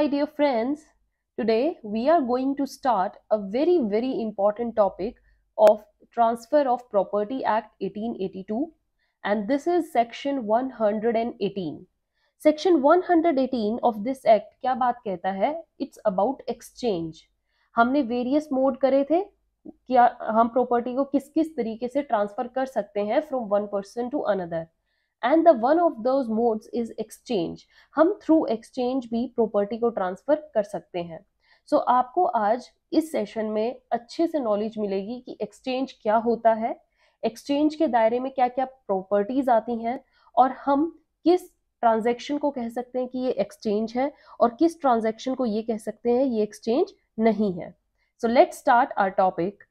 my dear friends, today we are going to start a very very important topic of Transfer of Property Act 1882 and this is section 118. section 118 of this act kya baat kehta hai it's about exchange humne various mode kare the क्या हम property को किस किस तरीके से transfer कर सकते हैं from one person to another and the one of those modes is exchange हम थ्रू एक्सचेंज भी प्रॉपर्टी को ट्रांसफर कर सकते हैं सो so, आपको आज इस सेशन में अच्छे से नॉलेज मिलेगी कि एक्सचेंज क्या होता है एक्सचेंज के दायरे में क्या क्या प्रॉपर्टीज आती हैं और हम किस ट्रांजेक्शन को कह सकते हैं कि ये एक्सचेंज है और किस ट्रांजेक्शन को ये कह सकते हैं ये एक्सचेंज नहीं है so let start our topic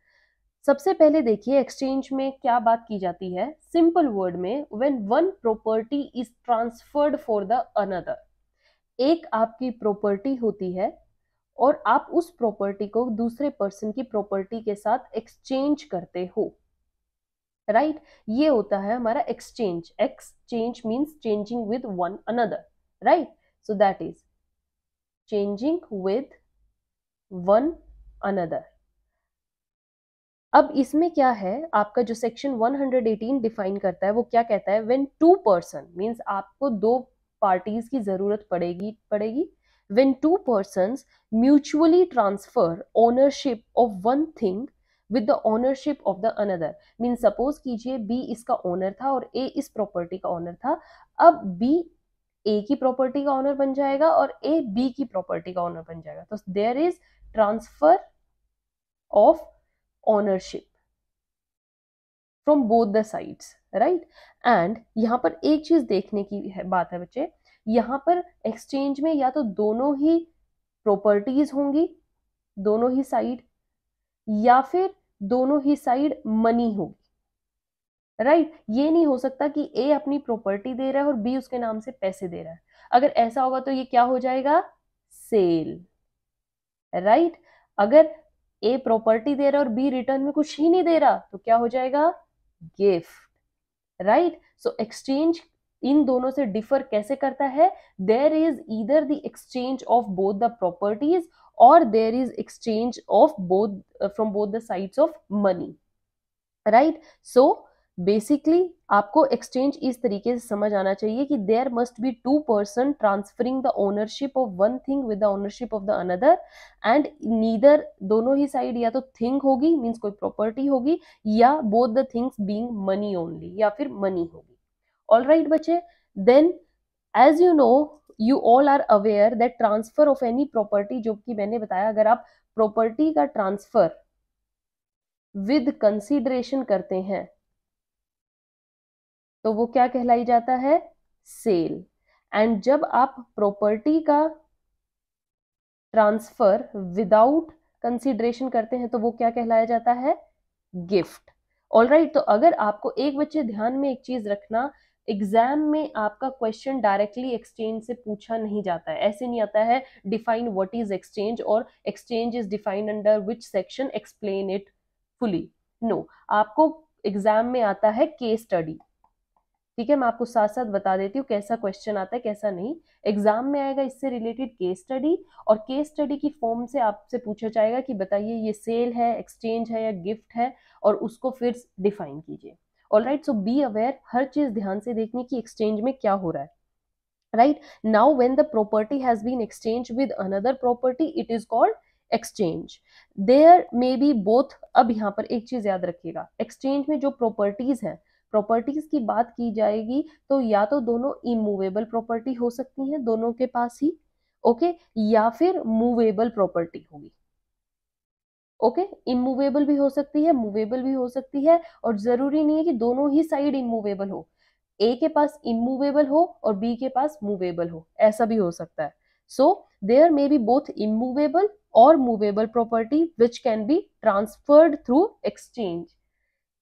सबसे पहले देखिए एक्सचेंज में क्या बात की जाती है सिंपल वर्ड में when one property is transferred for the another एक आपकी प्रॉपर्टी होती है और आप उस प्रॉपर्टी को दूसरे पर्सन की प्रॉपर्टी के साथ एक्सचेंज करते हो राइट right? ये होता है हमारा exchange exchange means changing with one another right so that is changing with one another अब इसमें क्या है आपका जो सेक्शन 118 डिफाइन करता है वो क्या कहता है व्हेन टू पर्सन मींस आपको दो पार्टीज की जरूरत पड़ेगी पड़ेगी when two person mutually transfer ownership of one thing with the ownership of the another mean suppose कीजिए बी इसका ओनर था और ए इस प्रॉपर्टी का ओनर था अब बी ए की प्रॉपर्टी का ऑनर बन जाएगा और ए बी की प्रॉपर्टी का ऑनर बन जाएगा तो there is transfer of ownership from both the sides right and यहाँ पर एक चीज देखने की है, बात है बच्चे यहाँ पर एक्सचेंज में या तो दोनों ही प्रॉपर्टीज होंगी दोनों ही साइड या फिर दोनों ही साइड मनी होगी राइट ये नहीं हो सकता कि ए अपनी प्रॉपर्टी दे रहा है और बी उसके नाम से पैसे दे रहा है अगर ऐसा होगा तो ये क्या हो जाएगा सेल राइट अगर ए प्रॉपर्टी दे रहा है और बी रिटर्न में कुछ ही नहीं दे रहा तो क्या हो जाएगा गिफ्ट राइट सो एक्सचेंज इन दोनों से डिफर कैसे करता है देर इज इधर the exchange of both the properties और there is exchange of both from both the sides of money right so basically आपको एक्सचेंज इस तरीके से समझ आना चाहिए कि there must be two person transferring the ownership of one thing with the ownership of the another and neither दोनों ही साइड या तो थिंग होगी मीन्स कोई प्रॉपर्टी होगी या both the things being money only या फिर मनी होगी ऑल राइट बच्चे then as you know you all are aware that transfer of any property जो कि मैंने बताया अगर आप प्रॉपर्टी का ट्रांसफर विद कंसिडरेशन करते हैं तो वो क्या कहलाई जाता है सेल एंड जब आप प्रॉपर्टी का ट्रांसफर विदाउट कंसिडरेशन करते हैं तो वो क्या कहलाया जाता है गिफ्ट ऑल राइट तो अगर आपको एक बच्चे ध्यान में एक चीज रखना एग्जाम में आपका क्वेश्चन डायरेक्टली एक्सचेंज से पूछा नहीं जाता है ऐसे नहीं आता है डिफाइन व्हाट इज एक्सचेंज और exchange is defined under which section explain it fully no आपको एग्जाम में आता है केस स्टडी ठीक है मैं आपको साथ साथ बता देती हूँ कैसा क्वेश्चन आता है कैसा नहीं एग्जाम में आएगा इससे रिलेटेड केस स्टडी और केस स्टडी की फॉर्म से आपसे पूछा जाएगा कि बताइए ये सेल है एक्सचेंज है या गिफ्ट है और उसको फिर डिफाइन कीजिए all right so be aware हर चीज़ ध्यान से देखने की एक्सचेंज में क्या हो रहा है right now when the property has been exchange with another property it is called exchange there may be both अब यहाँ पर एक चीज याद रखिएगा एक्सचेंज में जो प्रॉपर्टीज हैं प्रॉपर्टीज़ की बात की जाएगी तो या तो दोनों इमूवेबल प्रॉपर्टी हो सकती हैं दोनों के पास ही ओके या फिर मूवेबल प्रॉपर्टी होगी ओके इमूवेबल भी हो सकती है मूवेबल भी हो सकती है और ज़रूरी नहीं है कि दोनों ही साइड इमूवेबल हो ए के पास इमूवेबल हो और बी के पास मूवेबल हो ऐसा भी हो सकता है so there may be both immovable और movable property which can be transferred through exchange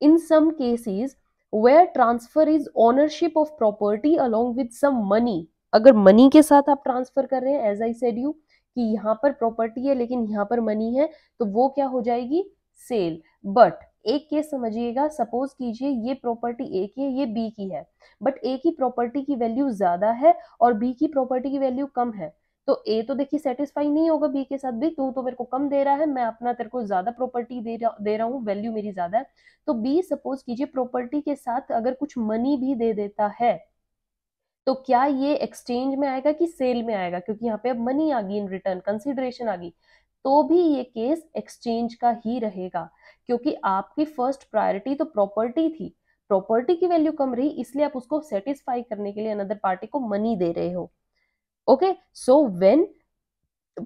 in some cases where transfer is ownership of property along with some money अगर मनी के साथ आप ट्रांसफर कर रहे हैं एज आई सेड यू कि यहाँ पर प्रॉपर्टी है लेकिन यहाँ पर मनी है तो वो क्या हो जाएगी सेल बट एक केस समझिएगा सपोज कीजिए ये प्रॉपर्टी ए की है ये बी की है बट ए की प्रॉपर्टी की वैल्यू ज्यादा है और बी की प्रॉपर्टी की वैल्यू कम है तो ए तो देखिए सेटिस्फाई नहीं होगा बी के साथ भी तू तो मेरे को कम दे रहा है मैं अपना तेरे को ज्यादा प्रॉपर्टी दे रहा दे रहा हूँ वैल्यू मेरी ज्यादा है तो बी सपोज कीजिए प्रॉपर्टी के साथ अगर कुछ मनी भी दे देता है तो क्या ये एक्सचेंज में आएगा कि सेल में आएगा क्योंकि यहाँ पे अब मनी आ गई इन रिटर्न कंसिडरेशन आ गई तो भी ये केस एक्सचेंज का ही रहेगा क्योंकि आपकी फर्स्ट प्रायोरिटी तो प्रॉपर्टी थी प्रॉपर्टी की वैल्यू कम रही इसलिए आप उसको सेटिस्फाई करने के लिए अनदर पार्टी को मनी दे रहे हो ओके सो वेन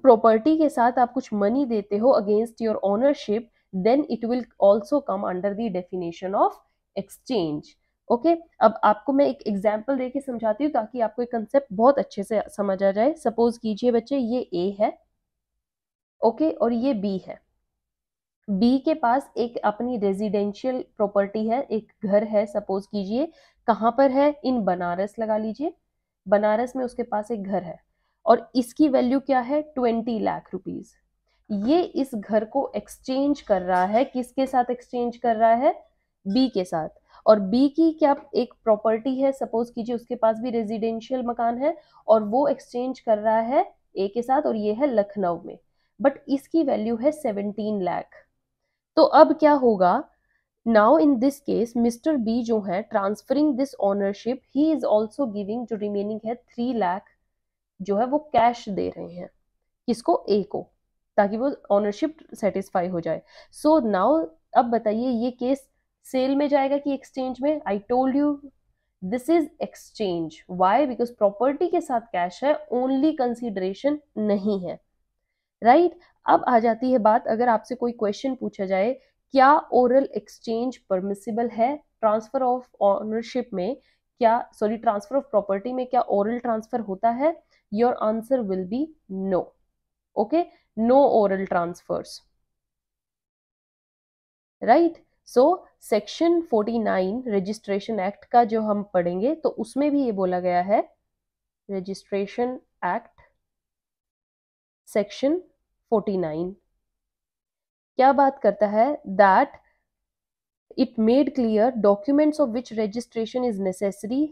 प्रॉपर्टी के साथ आप कुछ मनी देते हो against your ownership then it will also come under the definition of exchange okay अब आपको मैं एक एग्जाम्पल दे के समझाती हूँ ताकि आपको एक कंसेप्ट बहुत अच्छे से समझ आ जाए सपोज कीजिए बच्चे ये ए है ओके okay, और ये बी है बी के पास एक अपनी रेजिडेंशियल प्रॉपर्टी है एक घर है सपोज कीजिए कहाँ पर है इन बनारस लगा लीजिए बनारस में उसके पास एक घर है और इसकी वैल्यू क्या है ट्वेंटी लाख रुपीज ये इस घर को एक्सचेंज कर रहा है किसके साथ एक्सचेंज कर रहा है बी के साथ और बी की क्या एक प्रॉपर्टी है सपोज कीजिए उसके पास भी रेजिडेंशियल मकान है और वो एक्सचेंज कर रहा है ए के साथ और ये है लखनऊ में बट इसकी वैल्यू है सेवनटीन लाख तो अब क्या होगा now in this case mister B जो है transferring this ownership he is also giving जो रिमेनिंग है थ्री लैख जो है वो कैश दे रहे हैं किसको ए को ताकि वो ऑनरशिप सेटिस्फाई हो जाए सो so नाउ अब बताइए ये केस सेल में जाएगा कि एक्सचेंज में I told you this is exchange why because property के साथ कैश है ओनली कंसिडरेशन नहीं है राइट right? अब आ जाती है बात अगर आपसे कोई क्वेश्चन पूछा जाए क्या ओरल एक्सचेंज परमिसिबल है ट्रांसफर ऑफ ऑनरशिप में क्या सॉरी ट्रांसफर ऑफ प्रॉपर्टी में क्या ओरल ट्रांसफर होता है your answer will be no okay no oral transfers right so section 49 registration act का जो हम पढ़ेंगे तो उसमें भी ये बोला गया है रजिस्ट्रेशन एक्ट सेक्शन 49 क्या बात करता है that it made clear documents of which registration is necessary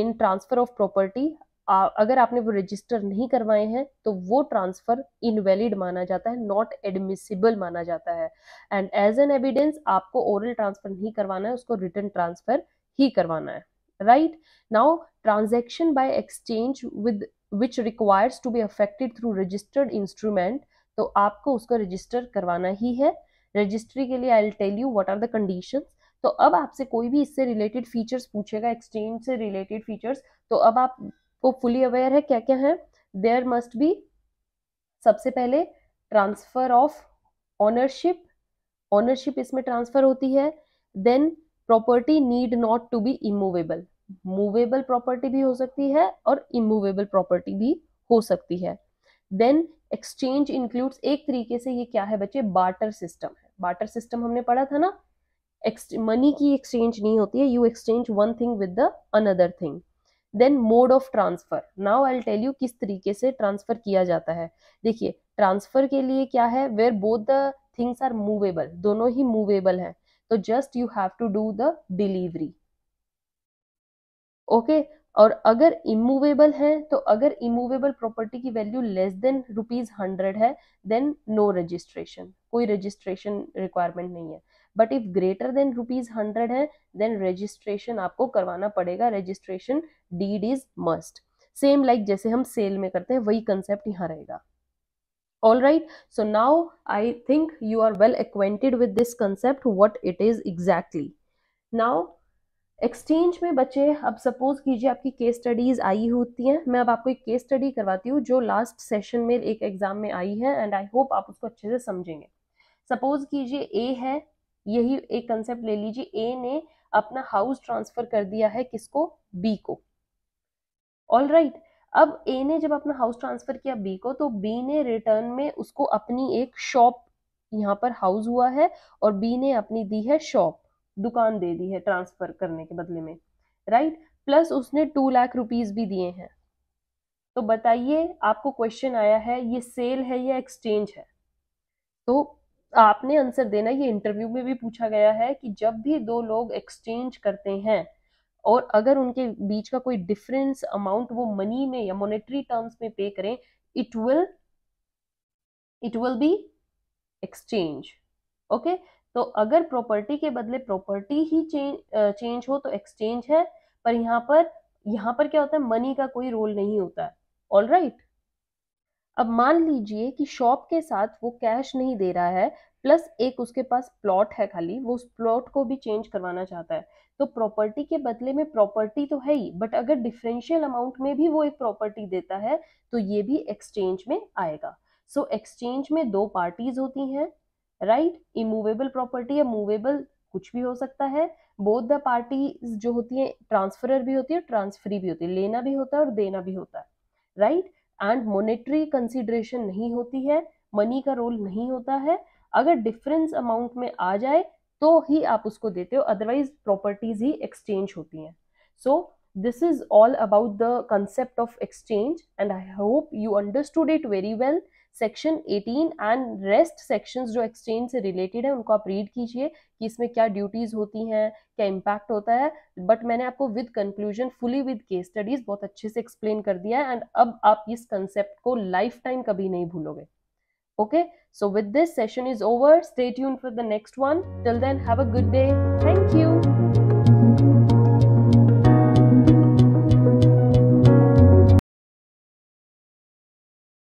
in transfer of property अगर आपने वो रजिस्टर नहीं करवाए हैं तो वो ट्रांसफर इनवैलिड माना जाता है नॉट एडमिसिबल माना जाता है एंड एज एन एविडेंस आपको ओरल ट्रांसफर नहीं करवाना है उसको रिटर्न ट्रांसफर ही करवाना है right now transaction by exchange with which requires to be affected through registered instrument तो आपको उसको रजिस्टर करवाना ही है रजिस्ट्री के लिए I tell you what are the condition तो अब आपसे कोई भी इससे रिलेटेड फीचर्स पूछेगा एक्सचेंज से रिलेटेड फीचर्स तो अब आपको फुली अवेयर है क्या क्या है देयर मस्ट बी सबसे पहले ट्रांसफर ऑफ ऑनरशिप ऑनरशिप इसमें ट्रांसफर होती है then property need not to be immovable movable property भी हो सकती है और इमूवेबल प्रॉपर्टी भी हो सकती है देन एक्सचेंज इंक्लूड्स एक तरीके से ये क्या है बच्चे बार्टर सिस्टम है बार्टर सिस्टम हमने पढ़ा था ना मनी की एक्सचेंज नहीं होती है you exchange one thing with the another thing then mode of transfer now I tell you किस तरीके से ट्रांसफर किया जाता है देखिए ट्रांसफर के लिए क्या है where both the things are movable दोनों ही मूवेबल हैं तो just you have to do the delivery okay और अगर इमूवेबल है तो अगर इमूवेबल प्रॉपर्टी की value less than rupees hundred है देन नो रजिस्ट्रेशन कोई रजिस्ट्रेशन रिक्वायरमेंट नहीं है but if greater than rupees hundred है देन रजिस्ट्रेशन आपको करवाना पड़ेगा registration deed is must same like जैसे हम सेल में करते हैं वही कंसेप्ट यहाँ रहेगा all right so now I think you are well acquainted with this concept what it is exactly now exchange में बच्चे अब सपोज कीजिए आपकी केस स्टडीज आई होती हैं मैं अब आपको एक केस स्टडी करवाती हूँ जो लास्ट सेशन में एक एग्जाम में आई है एंड आई होप आप उसको अच्छे से समझेंगे सपोज कीजिए ए है यही एक कंसेप्ट ले लीजिए ए ने अपना हाउस ट्रांसफर कर दिया है किसको बी को ऑल राइट right. अब ए ने जब अपना हाउस ट्रांसफर किया बी को तो बी ने रिटर्न में उसको अपनी एक शॉप यहाँ पर हाउस हुआ है और बी ने अपनी दी है शॉप दुकान दे दी है ट्रांसफर करने के बदले में राइट प्लस उसने टू लाख रुपीज भी दिए हैं तो बताइए आपको क्वेश्चन आया है ये सेल है या एक्सचेंज है तो आपने आंसर देना ये इंटरव्यू में भी पूछा गया है कि जब भी दो लोग एक्सचेंज करते हैं और अगर उनके बीच का कोई डिफरेंस अमाउंट वो मनी में या मोनेटरी टर्म्स में पे करें it will it will be exchange okay तो अगर प्रॉपर्टी के बदले प्रॉपर्टी ही चेंज चेंज हो तो एक्सचेंज है पर यहाँ पर यहाँ पर क्या होता है मनी का कोई रोल नहीं होता है ऑल राइट right? अब मान लीजिए कि शॉप के साथ वो कैश नहीं दे रहा है प्लस एक उसके पास प्लॉट है खाली वो उस प्लॉट को भी चेंज करवाना चाहता है तो प्रॉपर्टी के बदले में प्रॉपर्टी तो है ही बट अगर डिफरेंशियल अमाउंट में भी वो एक प्रॉपर्टी देता है तो ये भी एक्सचेंज में आएगा सो so, एक्सचेंज में दो पार्टीज होती हैं राइट इमूवेबल प्रॉपर्टी या मूवेबल कुछ भी हो सकता है बोथ द पार्टी जो होती है ट्रांसफरर भी होती है ट्रांसफरी भी होती है लेना भी होता है और देना भी होता है राइट एंड मोनिटरी कंसिडरेशन नहीं होती है मनी का रोल नहीं होता है अगर डिफरेंस अमाउंट में आ जाए तो ही आप उसको देते हो अदरवाइज प्रॉपर्टीज ही एक्सचेंज होती हैं so this is all about the concept of exchange and I hope you understood it very well section 18 and rest sections जो एक्सचेंज से रिलेटेड है उनको आप रीड कीजिए कि इसमें क्या ड्यूटीज़ होती हैं क्या इम्पैक्ट होता है बट मैंने आपको with conclusion fully with case studies बहुत अच्छे से एक्सप्लेन कर दिया है एंड अब आप इस कंसेप्ट को लाइफ टाइम कभी नहीं भूलोगे okay so with this session is over stay tuned for the next one till then have a good day